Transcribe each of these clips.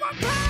my power.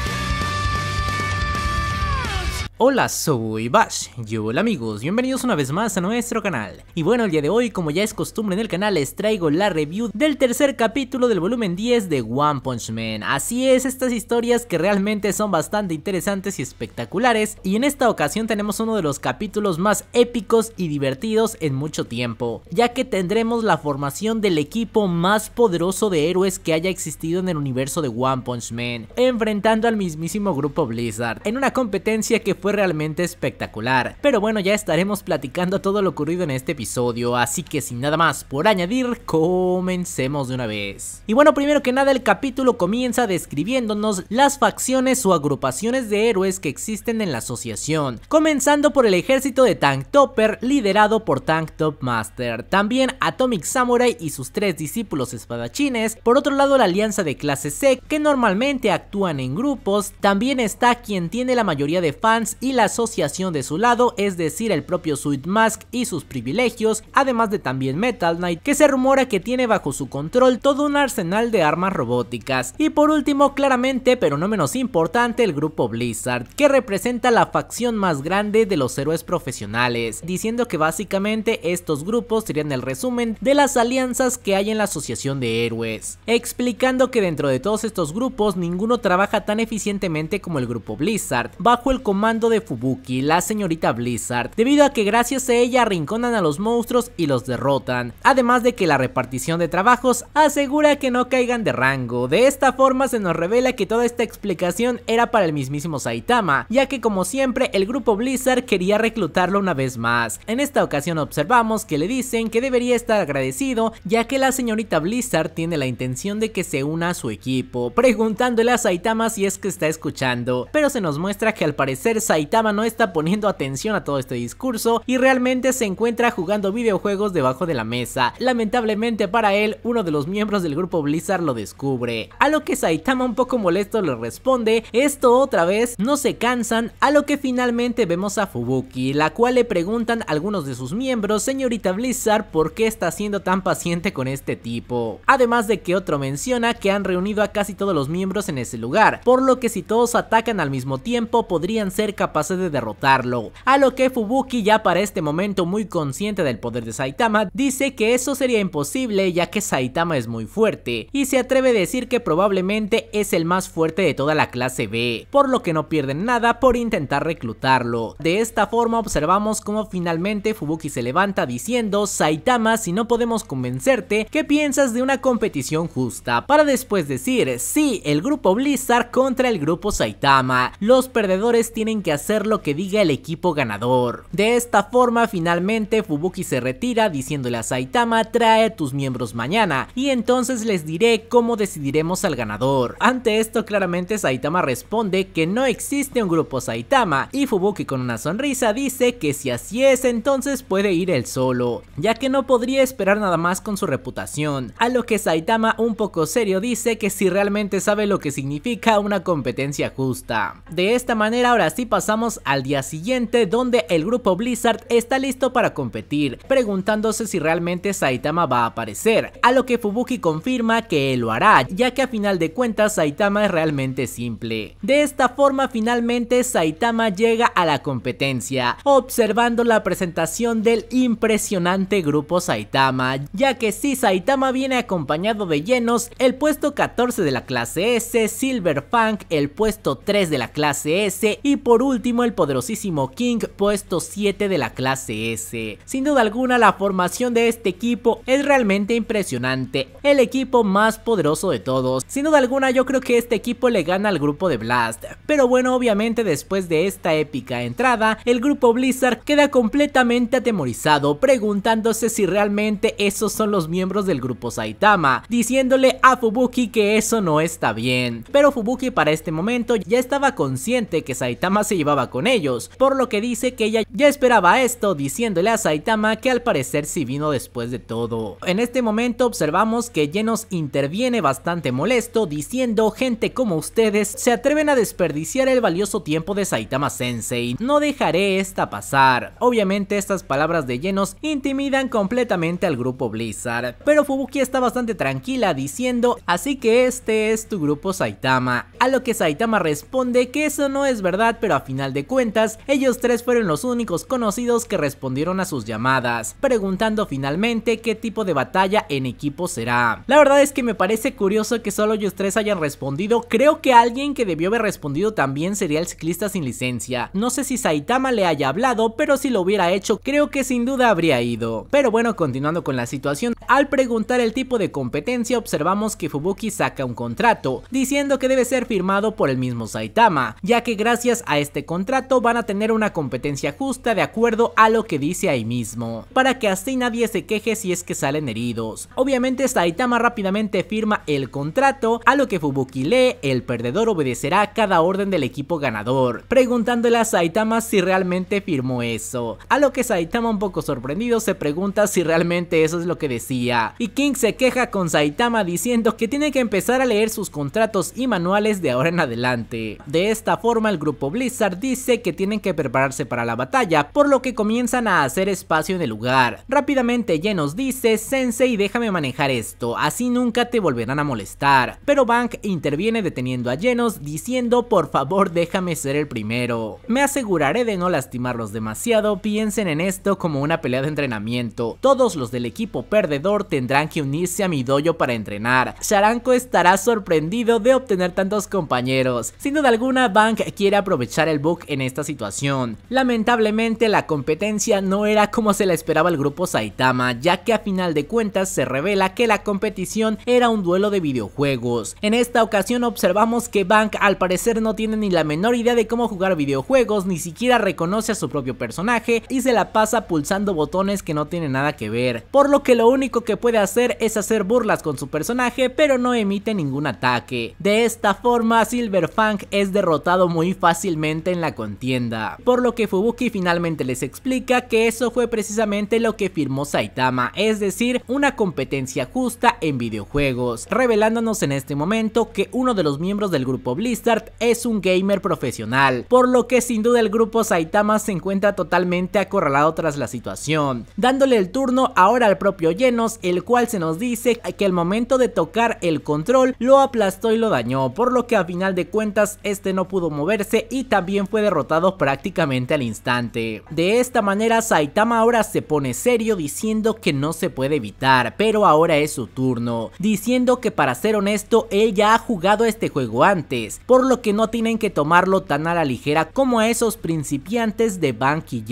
Hola, soy Bash, y hola amigos, bienvenidos una vez más a nuestro canal. Y bueno, el día de hoy, como ya es costumbre en el canal, les traigo la review del tercer capítulo del volumen 10 de One Punch Man. Así es, estas historias que realmente son bastante interesantes y espectaculares, y en esta ocasión tenemos uno de los capítulos más épicos y divertidos en mucho tiempo, ya que tendremos la formación del equipo más poderoso de héroes que haya existido en el universo de One Punch Man, enfrentando al mismísimo grupo Blizzard, en una competencia que fue realmente espectacular. Pero bueno, ya estaremos platicando todo lo ocurrido en este episodio, así que sin nada más por añadir, comencemos de una vez. Y bueno, primero que nada el capítulo comienza describiéndonos las facciones o agrupaciones de héroes que existen en la asociación, comenzando por el ejército de Tank Topper liderado por Tank Top Master, también Atomic Samurai y sus tres discípulos espadachines, por otro lado la alianza de clase C que normalmente actúan en grupos, también está quien tiene la mayoría de fans y la asociación de su lado, es decir, el propio Sweet Mask y sus privilegios, además de también Metal Knight, que se rumora que tiene bajo su control todo un arsenal de armas robóticas. Y por último, claramente, pero no menos importante, el grupo Blizzard, que representa la facción más grande de los héroes profesionales, diciendo que básicamente estos grupos serían el resumen de las alianzas que hay en la asociación de héroes, explicando que dentro de todos estos grupos ninguno trabaja tan eficientemente como el grupo Blizzard, bajo el comando de Fubuki, la señorita Blizzard, debido a que gracias a ella rinconan a los monstruos y los derrotan, además de que la repartición de trabajos asegura que no caigan de rango. De esta forma se nos revela que toda esta explicación era para el mismísimo Saitama, ya que como siempre el grupo Blizzard quería reclutarlo una vez más. En esta ocasión observamos que le dicen que debería estar agradecido ya que la señorita Blizzard tiene la intención de que se una a su equipo, preguntándole a Saitama si es que está escuchando, pero se nos muestra que al parecer Saitama Saitama no está poniendo atención a todo este discurso y realmente se encuentra jugando videojuegos debajo de la mesa. Lamentablemente para él, uno de los miembros del grupo Blizzard lo descubre. A lo que Saitama un poco molesto le responde, esto otra vez, no se cansan, a lo que finalmente vemos a Fubuki, la cual le preguntan algunos de sus miembros, señorita Blizzard, ¿por qué está siendo tan paciente con este tipo? Además de que otro menciona que han reunido a casi todos los miembros en ese lugar, por lo que si todos atacan al mismo tiempo podrían ser capaces capaces de derrotarlo. A lo que Fubuki ya para este momento muy consciente del poder de Saitama dice que eso sería imposible ya que Saitama es muy fuerte y se atreve a decir que probablemente es el más fuerte de toda la clase B, por lo que no pierden nada por intentar reclutarlo. De esta forma observamos cómo finalmente Fubuki se levanta diciendo Saitama si no podemos convencerte, ¿qué piensas de una competición justa? Para después decir, sí, el grupo Blizzard contra el grupo Saitama. Los perdedores tienen que hacer lo que diga el equipo ganador. De esta forma finalmente Fubuki se retira diciéndole a Saitama trae tus miembros mañana y entonces les diré cómo decidiremos al ganador. Ante esto claramente Saitama responde que no existe un grupo Saitama y Fubuki con una sonrisa dice que si así es entonces puede ir él solo, ya que no podría esperar nada más con su reputación, a lo que Saitama un poco serio dice que si realmente sabe lo que significa una competencia justa. De esta manera ahora sí pasamos pasamos al día siguiente donde el grupo Blizzard está listo para competir, preguntándose si realmente Saitama va a aparecer, a lo que Fubuki confirma que él lo hará, ya que a final de cuentas Saitama es realmente simple. De esta forma finalmente Saitama llega a la competencia, observando la presentación del impresionante grupo Saitama, ya que si Saitama viene acompañado de llenos, el puesto 14 de la clase S, Silver Funk el puesto 3 de la clase S y por último último el poderosísimo King puesto 7 de la clase S. Sin duda alguna la formación de este equipo es realmente impresionante, el equipo más poderoso de todos. Sin duda alguna yo creo que este equipo le gana al grupo de Blast, pero bueno obviamente después de esta épica entrada, el grupo Blizzard queda completamente atemorizado preguntándose si realmente esos son los miembros del grupo Saitama, diciéndole a Fubuki que eso no está bien. Pero Fubuki para este momento ya estaba consciente que Saitama se llevaba con ellos, por lo que dice que ella ya esperaba esto diciéndole a Saitama que al parecer sí vino después de todo. En este momento observamos que Genos interviene bastante molesto diciendo gente como ustedes se atreven a desperdiciar el valioso tiempo de Saitama Sensei, no dejaré esta pasar. Obviamente estas palabras de Genos intimidan completamente al grupo Blizzard, pero Fubuki está bastante tranquila diciendo así que este es tu grupo Saitama, a lo que Saitama responde que eso no es verdad pero final final de cuentas, ellos tres fueron los únicos conocidos que respondieron a sus llamadas, preguntando finalmente qué tipo de batalla en equipo será. La verdad es que me parece curioso que solo ellos tres hayan respondido, creo que alguien que debió haber respondido también sería el ciclista sin licencia. No sé si Saitama le haya hablado, pero si lo hubiera hecho creo que sin duda habría ido. Pero bueno, continuando con la situación, al preguntar el tipo de competencia observamos que Fubuki saca un contrato, diciendo que debe ser firmado por el mismo Saitama, ya que gracias a este contrato van a tener una competencia justa de acuerdo a lo que dice ahí mismo, para que así nadie se queje si es que salen heridos. Obviamente Saitama rápidamente firma el contrato, a lo que Fubuki lee, el perdedor obedecerá a cada orden del equipo ganador, preguntándole a Saitama si realmente firmó eso, a lo que Saitama un poco sorprendido se pregunta si realmente eso es lo que decía, y King se queja con Saitama diciendo que tiene que empezar a leer sus contratos y manuales de ahora en adelante. De esta forma el grupo Blizzard dice que tienen que prepararse para la batalla, por lo que comienzan a hacer espacio en el lugar. Rápidamente Genos dice, Sensei déjame manejar esto, así nunca te volverán a molestar. Pero Bank interviene deteniendo a Genos diciendo, por favor déjame ser el primero. Me aseguraré de no lastimarlos demasiado, piensen en esto como una pelea de entrenamiento. Todos los del equipo perdedor tendrán que unirse a mi dojo para entrenar. Sharanko estará sorprendido de obtener tantos compañeros. Sin duda alguna, Bank quiere aprovechar el en esta situación. Lamentablemente la competencia no era como se la esperaba el grupo Saitama, ya que a final de cuentas se revela que la competición era un duelo de videojuegos. En esta ocasión observamos que Bank al parecer no tiene ni la menor idea de cómo jugar videojuegos, ni siquiera reconoce a su propio personaje y se la pasa pulsando botones que no tienen nada que ver, por lo que lo único que puede hacer es hacer burlas con su personaje pero no emite ningún ataque. De esta forma Silver Fang es derrotado muy fácilmente en la contienda, por lo que Fubuki finalmente les explica que eso fue precisamente lo que firmó Saitama, es decir, una competencia justa en videojuegos, revelándonos en este momento que uno de los miembros del grupo Blizzard es un gamer profesional, por lo que sin duda el grupo Saitama se encuentra totalmente acorralado tras la situación, dándole el turno ahora al propio Llenos, el cual se nos dice que al momento de tocar el control lo aplastó y lo dañó, por lo que a final de cuentas este no pudo moverse y también fue derrotado prácticamente al instante. De esta manera Saitama ahora se pone serio diciendo que no se puede evitar, pero ahora es su turno, diciendo que para ser honesto él ya ha jugado este juego antes, por lo que no tienen que tomarlo tan a la ligera como a esos principiantes de Banky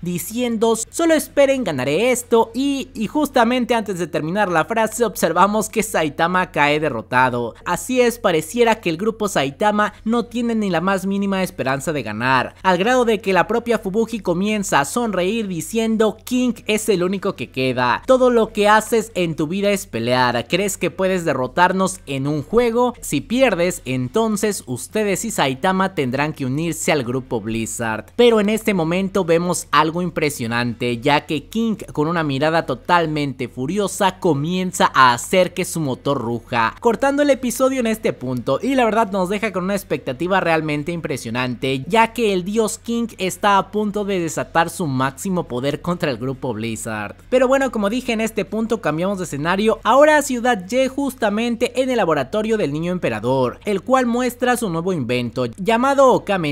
diciendo solo esperen ganaré esto y, y justamente antes de terminar la frase observamos que Saitama cae derrotado, así es pareciera que el grupo Saitama no tiene ni la más mínima esperanza de ganar, al grado de que la propia Fubuki comienza a sonreír diciendo King es el único que queda, todo lo que haces en tu vida es pelear, crees que puedes derrotarnos en un juego, si pierdes entonces ustedes y Saitama tendrán que unirse al grupo Blizzard, pero en este momento vemos algo impresionante ya que King con una mirada totalmente furiosa comienza a hacer que su motor ruja, cortando el episodio en este punto y la verdad nos deja con una expectativa realmente impresionante ya que el dios King está a punto de desatar su máximo poder contra el grupo Blizzard. Pero bueno, como dije en este punto cambiamos de escenario, ahora a Ciudad Y justamente en el laboratorio del niño emperador, el cual muestra su nuevo invento, llamado okame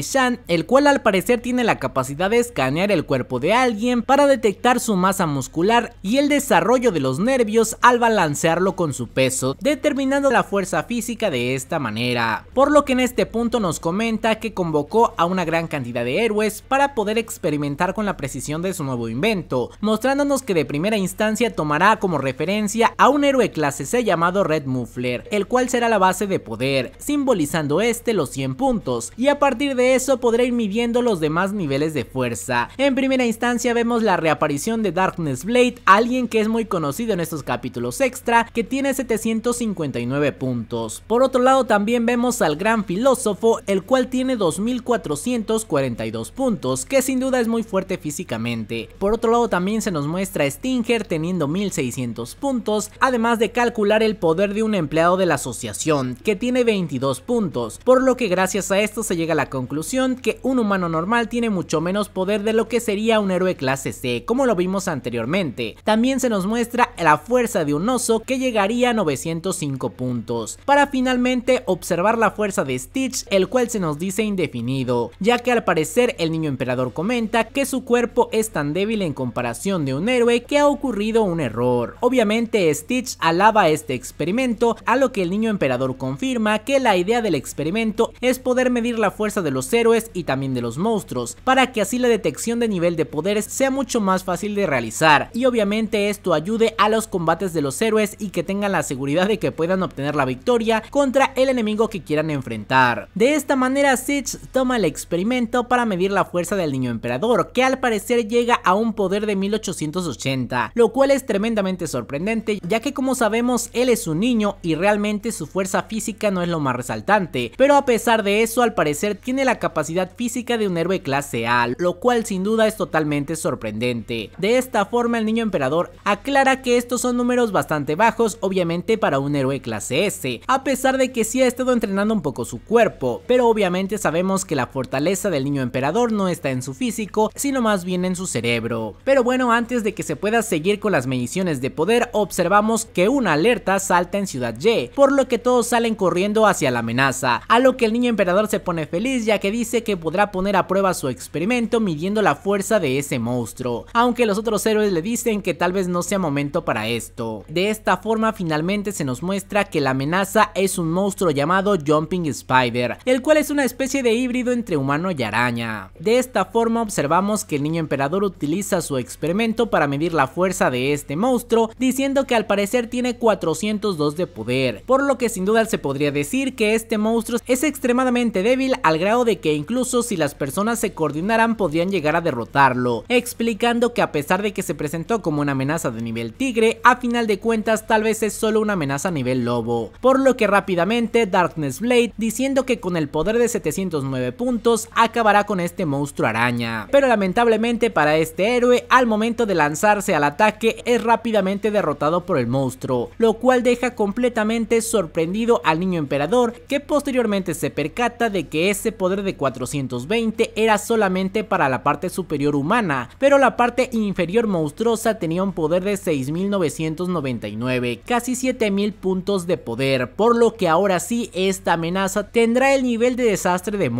el cual al parecer tiene la capacidad de escanear el cuerpo de alguien para detectar su masa muscular y el desarrollo de los nervios al balancearlo con su peso, determinando la fuerza física de esta manera. Por lo que en este punto nos comenta que convocó a una gran cantidad de héroes para poder experimentar con la precisión de su nuevo invento, mostrándonos que de primera instancia tomará como referencia a un héroe clase C llamado Red Muffler, el cual será la base de poder, simbolizando este los 100 puntos, y a partir de eso podrá ir midiendo los demás niveles de fuerza. En primera instancia vemos la reaparición de Darkness Blade, alguien que es muy conocido en estos capítulos extra, que tiene 759 puntos. Por otro lado también vemos al gran filósofo, el cual tiene 2000 442 puntos, que sin duda es muy fuerte físicamente. Por otro lado también se nos muestra Stinger teniendo 1600 puntos, además de calcular el poder de un empleado de la asociación, que tiene 22 puntos, por lo que gracias a esto se llega a la conclusión que un humano normal tiene mucho menos poder de lo que sería un héroe clase C, como lo vimos anteriormente. También se nos muestra la fuerza de un oso que llegaría a 905 puntos, para finalmente observar la fuerza de Stitch, el cual se nos dice indefinido ya que al parecer el niño emperador comenta que su cuerpo es tan débil en comparación de un héroe que ha ocurrido un error. Obviamente Stitch alaba este experimento, a lo que el niño emperador confirma que la idea del experimento es poder medir la fuerza de los héroes y también de los monstruos, para que así la detección de nivel de poderes sea mucho más fácil de realizar, y obviamente esto ayude a los combates de los héroes y que tengan la seguridad de que puedan obtener la victoria contra el enemigo que quieran enfrentar. De esta manera Stitch toma el experimento para medir la fuerza del niño emperador, que al parecer llega a un poder de 1880, lo cual es tremendamente sorprendente, ya que como sabemos él es un niño y realmente su fuerza física no es lo más resaltante, pero a pesar de eso al parecer tiene la capacidad física de un héroe clase A, lo cual sin duda es totalmente sorprendente. De esta forma el niño emperador aclara que estos son números bastante bajos, obviamente para un héroe clase S, a pesar de que sí ha estado entrenando un poco su cuerpo, pero obviamente sabemos que la fortaleza del niño emperador no está en su físico, sino más bien en su cerebro. Pero bueno, antes de que se pueda seguir con las mediciones de poder, observamos que una alerta salta en Ciudad Y, por lo que todos salen corriendo hacia la amenaza, a lo que el niño emperador se pone feliz ya que dice que podrá poner a prueba su experimento midiendo la fuerza de ese monstruo, aunque los otros héroes le dicen que tal vez no sea momento para esto. De esta forma finalmente se nos muestra que la amenaza es un monstruo llamado Jumping Spider, el cual es una especie de híbrido entre humano y araña. De esta forma observamos que el niño emperador utiliza su experimento para medir la fuerza de este monstruo, diciendo que al parecer tiene 402 de poder, por lo que sin duda se podría decir que este monstruo es extremadamente débil al grado de que incluso si las personas se coordinaran podrían llegar a derrotarlo, explicando que a pesar de que se presentó como una amenaza de nivel tigre, a final de cuentas tal vez es solo una amenaza a nivel lobo, por lo que rápidamente Darkness Blade diciendo que con el poder de 709 puntos, acabará con este monstruo araña. Pero lamentablemente para este héroe, al momento de lanzarse al ataque es rápidamente derrotado por el monstruo, lo cual deja completamente sorprendido al niño emperador que posteriormente se percata de que ese poder de 420 era solamente para la parte superior humana, pero la parte inferior monstruosa tenía un poder de 6999, casi 7000 puntos de poder, por lo que ahora sí esta amenaza tendrá el nivel de desastre de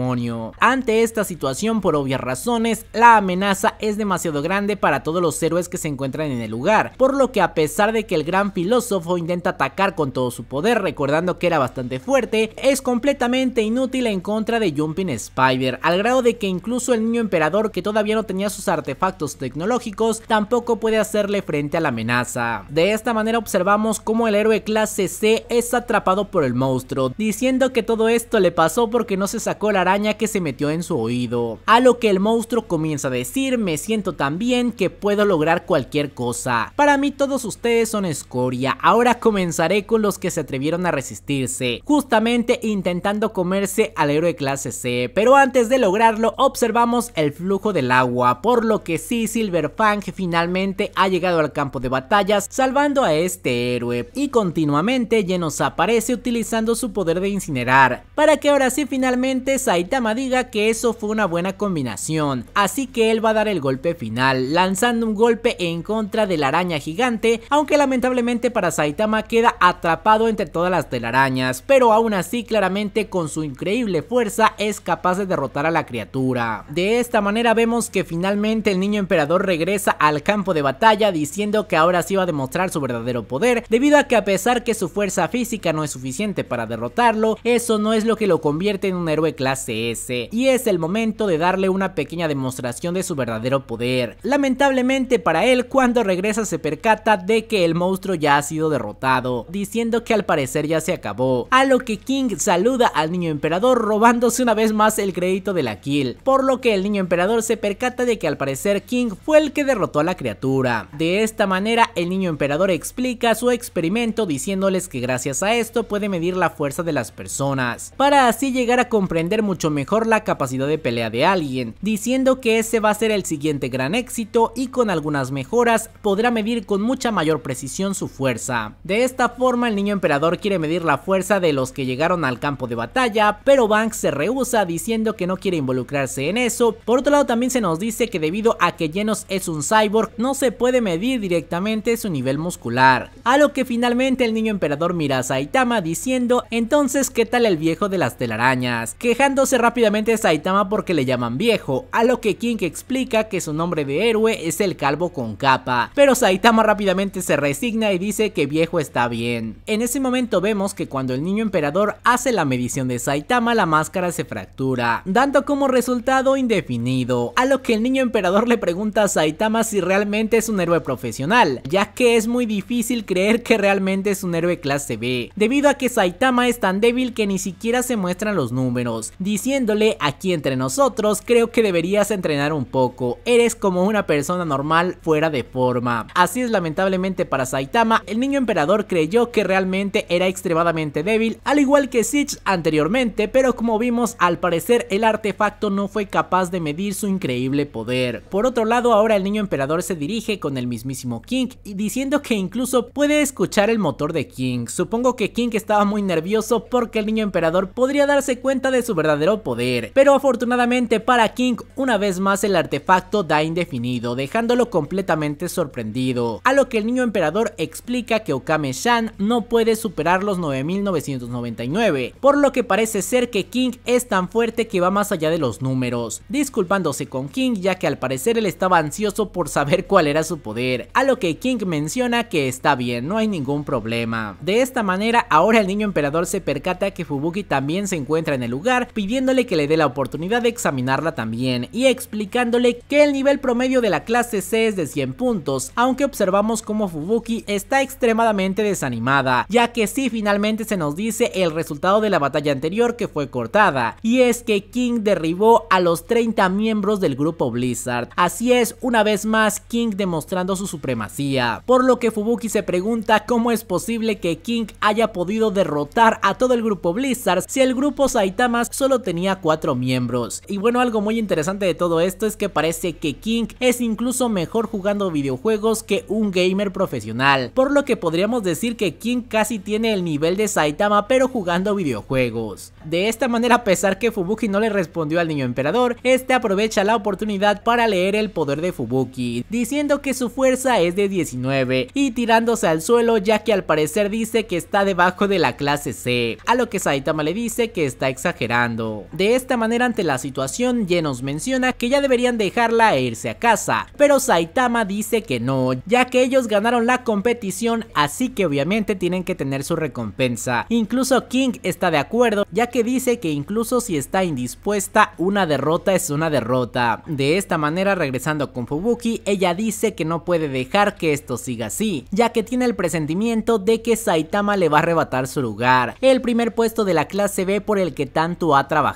ante esta situación, por obvias razones, la amenaza es demasiado grande para todos los héroes que se encuentran en el lugar, por lo que a pesar de que el gran filósofo intenta atacar con todo su poder, recordando que era bastante fuerte, es completamente inútil en contra de Jumping Spider, al grado de que incluso el niño emperador que todavía no tenía sus artefactos tecnológicos tampoco puede hacerle frente a la amenaza. De esta manera observamos cómo el héroe clase C es atrapado por el monstruo, diciendo que todo esto le pasó porque no se sacó la araña que se metió en su oído, a lo que el monstruo comienza a decir me siento tan bien que puedo lograr cualquier cosa. Para mí todos ustedes son escoria, ahora comenzaré con los que se atrevieron a resistirse, justamente intentando comerse al héroe clase C, pero antes de lograrlo observamos el flujo del agua, por lo que sí Silverfang finalmente ha llegado al campo de batallas salvando a este héroe y continuamente nos aparece utilizando su poder de incinerar, para que ahora sí finalmente Saitama Saitama diga que eso fue una buena combinación, así que él va a dar el golpe final, lanzando un golpe en contra de la araña gigante, aunque lamentablemente para Saitama queda atrapado entre todas las telarañas, pero aún así claramente con su increíble fuerza es capaz de derrotar a la criatura. De esta manera vemos que finalmente el niño emperador regresa al campo de batalla diciendo que ahora sí va a demostrar su verdadero poder, debido a que a pesar que su fuerza física no es suficiente para derrotarlo, eso no es lo que lo convierte en un héroe clase y es el momento de darle una pequeña demostración de su verdadero poder. Lamentablemente para él, cuando regresa se percata de que el monstruo ya ha sido derrotado, diciendo que al parecer ya se acabó, a lo que King saluda al niño emperador robándose una vez más el crédito de la kill, por lo que el niño emperador se percata de que al parecer King fue el que derrotó a la criatura. De esta manera el niño emperador explica su experimento diciéndoles que gracias a esto puede medir la fuerza de las personas, para así llegar a comprender mucho mejor la capacidad de pelea de alguien, diciendo que ese va a ser el siguiente gran éxito y con algunas mejoras podrá medir con mucha mayor precisión su fuerza. De esta forma el niño emperador quiere medir la fuerza de los que llegaron al campo de batalla, pero Banks se rehúsa diciendo que no quiere involucrarse en eso. Por otro lado también se nos dice que debido a que Genos es un cyborg no se puede medir directamente su nivel muscular. A lo que finalmente el niño emperador mira a Saitama diciendo entonces qué tal el viejo de las telarañas, quejándose rápidamente a Saitama porque le llaman viejo, a lo que King explica que su nombre de héroe es el calvo con capa, pero Saitama rápidamente se resigna y dice que viejo está bien. En ese momento vemos que cuando el niño emperador hace la medición de Saitama la máscara se fractura, dando como resultado indefinido, a lo que el niño emperador le pregunta a Saitama si realmente es un héroe profesional, ya que es muy difícil creer que realmente es un héroe clase B, debido a que Saitama es tan débil que ni siquiera se muestran los números, dice diciéndole aquí entre nosotros, creo que deberías entrenar un poco, eres como una persona normal fuera de forma. Así es lamentablemente para Saitama, el niño emperador creyó que realmente era extremadamente débil, al igual que Sitch anteriormente, pero como vimos al parecer el artefacto no fue capaz de medir su increíble poder. Por otro lado ahora el niño emperador se dirige con el mismísimo King y diciendo que incluso puede escuchar el motor de King. Supongo que King estaba muy nervioso porque el niño emperador podría darse cuenta de su verdadero poder, pero afortunadamente para King una vez más el artefacto da indefinido, dejándolo completamente sorprendido, a lo que el niño emperador explica que Okame-shan no puede superar los 9999, por lo que parece ser que King es tan fuerte que va más allá de los números, disculpándose con King ya que al parecer él estaba ansioso por saber cuál era su poder, a lo que King menciona que está bien, no hay ningún problema. De esta manera ahora el niño emperador se percata que Fubuki también se encuentra en el lugar pidiendo que le dé la oportunidad de examinarla también y explicándole que el nivel promedio de la clase C es de 100 puntos, aunque observamos como Fubuki está extremadamente desanimada, ya que si finalmente se nos dice el resultado de la batalla anterior que fue cortada, y es que King derribó a los 30 miembros del grupo Blizzard, así es una vez más King demostrando su supremacía, por lo que Fubuki se pregunta cómo es posible que King haya podido derrotar a todo el grupo Blizzard si el grupo Saitama solo tenía cuatro miembros. Y bueno, algo muy interesante de todo esto es que parece que King es incluso mejor jugando videojuegos que un gamer profesional, por lo que podríamos decir que King casi tiene el nivel de Saitama pero jugando videojuegos. De esta manera, a pesar que Fubuki no le respondió al niño emperador, este aprovecha la oportunidad para leer el poder de Fubuki, diciendo que su fuerza es de 19 y tirándose al suelo ya que al parecer dice que está debajo de la clase C, a lo que Saitama le dice que está exagerando. De esta manera ante la situación, Genos menciona que ya deberían dejarla e irse a casa, pero Saitama dice que no, ya que ellos ganaron la competición, así que obviamente tienen que tener su recompensa. Incluso King está de acuerdo, ya que dice que incluso si está indispuesta, una derrota es una derrota. De esta manera, regresando con Fubuki, ella dice que no puede dejar que esto siga así, ya que tiene el presentimiento de que Saitama le va a arrebatar su lugar, el primer puesto de la clase B por el que tanto ha trabajado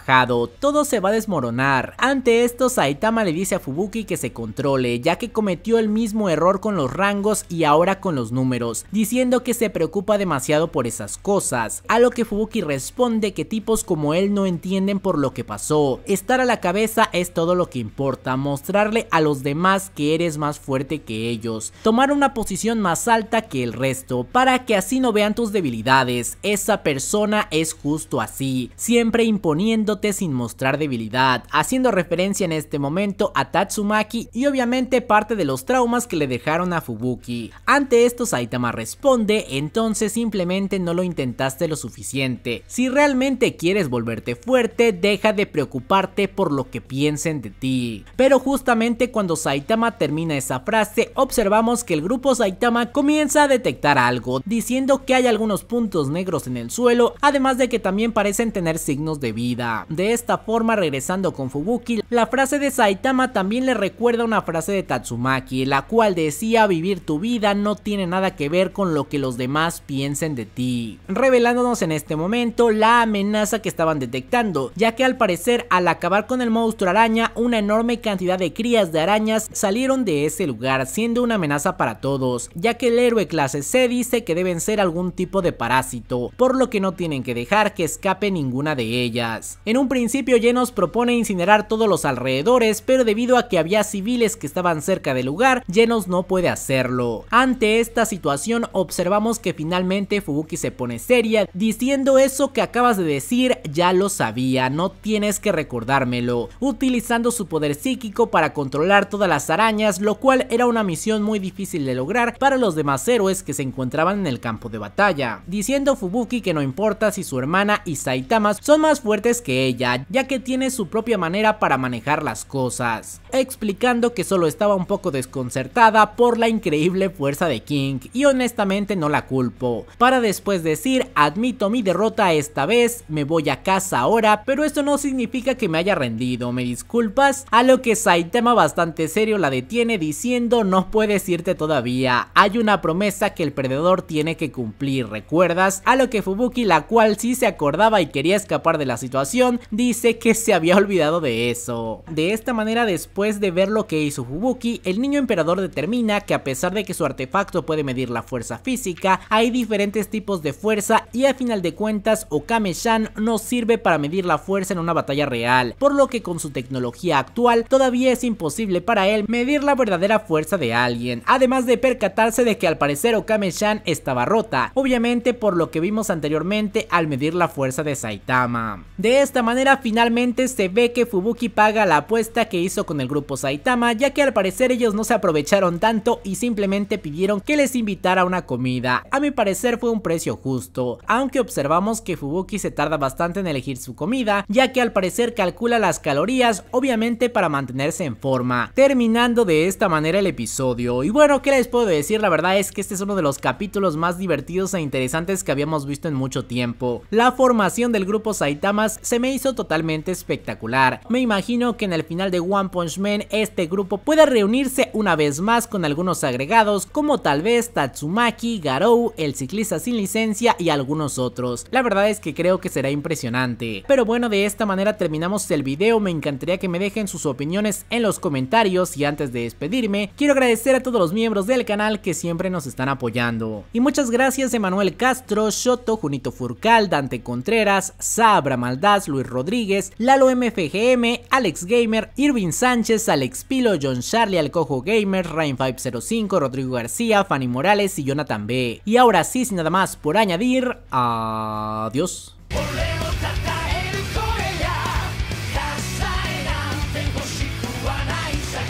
todo se va a desmoronar. Ante esto, Saitama le dice a Fubuki que se controle, ya que cometió el mismo error con los rangos y ahora con los números, diciendo que se preocupa demasiado por esas cosas, a lo que Fubuki responde que tipos como él no entienden por lo que pasó. Estar a la cabeza es todo lo que importa, mostrarle a los demás que eres más fuerte que ellos, tomar una posición más alta que el resto, para que así no vean tus debilidades, esa persona es justo así, siempre imponiendo sin mostrar debilidad, haciendo referencia en este momento a Tatsumaki y obviamente parte de los traumas que le dejaron a Fubuki. Ante esto Saitama responde, entonces simplemente no lo intentaste lo suficiente. Si realmente quieres volverte fuerte, deja de preocuparte por lo que piensen de ti. Pero justamente cuando Saitama termina esa frase, observamos que el grupo Saitama comienza a detectar algo, diciendo que hay algunos puntos negros en el suelo, además de que también parecen tener signos de vida. De esta forma, regresando con Fubuki, la frase de Saitama también le recuerda una frase de Tatsumaki, la cual decía vivir tu vida no tiene nada que ver con lo que los demás piensen de ti, revelándonos en este momento la amenaza que estaban detectando, ya que al parecer al acabar con el monstruo araña, una enorme cantidad de crías de arañas salieron de ese lugar, siendo una amenaza para todos, ya que el héroe clase C dice que deben ser algún tipo de parásito, por lo que no tienen que dejar que escape ninguna de ellas. En un principio Genos propone incinerar todos los alrededores, pero debido a que había civiles que estaban cerca del lugar, Genos no puede hacerlo. Ante esta situación observamos que finalmente Fubuki se pone seria, diciendo eso que acabas de decir ya lo sabía, no tienes que recordármelo, utilizando su poder psíquico para controlar todas las arañas, lo cual era una misión muy difícil de lograr para los demás héroes que se encontraban en el campo de batalla, diciendo Fubuki que no importa si su hermana y Saitama son más fuertes que ella, ya que tiene su propia manera para manejar las cosas, explicando que solo estaba un poco desconcertada por la increíble fuerza de King y honestamente no la culpo, para después decir admito mi derrota esta vez, me voy a casa ahora, pero esto no significa que me haya rendido, me disculpas, a lo que Saitama bastante serio la detiene diciendo no puedes irte todavía, hay una promesa que el perdedor tiene que cumplir, ¿recuerdas? A lo que Fubuki la cual sí se acordaba y quería escapar de la situación, dice que se había olvidado de eso. De esta manera, después de ver lo que hizo Fubuki, el niño emperador determina que a pesar de que su artefacto puede medir la fuerza física, hay diferentes tipos de fuerza y a final de cuentas Okame-shan no sirve para medir la fuerza en una batalla real, por lo que con su tecnología actual todavía es imposible para él medir la verdadera fuerza de alguien, además de percatarse de que al parecer Okame-shan estaba rota, obviamente por lo que vimos anteriormente al medir la fuerza de Saitama. De esta manera finalmente se ve que Fubuki paga la apuesta que hizo con el grupo Saitama, ya que al parecer ellos no se aprovecharon tanto y simplemente pidieron que les invitara a una comida. A mi parecer fue un precio justo, aunque observamos que Fubuki se tarda bastante en elegir su comida, ya que al parecer calcula las calorías, obviamente para mantenerse en forma. Terminando de esta manera el episodio, y bueno, ¿qué les puedo decir? La verdad es que este es uno de los capítulos más divertidos e interesantes que habíamos visto en mucho tiempo. La formación del grupo Saitama se me hizo totalmente espectacular. Me imagino que en el final de One Punch Man este grupo pueda reunirse una vez más con algunos agregados como tal vez Tatsumaki, Garou, el ciclista sin licencia y algunos otros. La verdad es que creo que será impresionante. Pero bueno, de esta manera terminamos el video, me encantaría que me dejen sus opiniones en los comentarios y antes de despedirme, quiero agradecer a todos los miembros del canal que siempre nos están apoyando. Y muchas gracias Emanuel Castro, Shoto, Junito Furcal, Dante Contreras, Sabra Maldaz, Luis Rodríguez, Lalo MFGM, Alex Gamer, Irving Sánchez, Alex Pilo, John Charlie, Alcojo Gamer, Rain505, Rodrigo García, Fanny Morales y Jonathan B. Y ahora sí, sin nada más por añadir, adiós.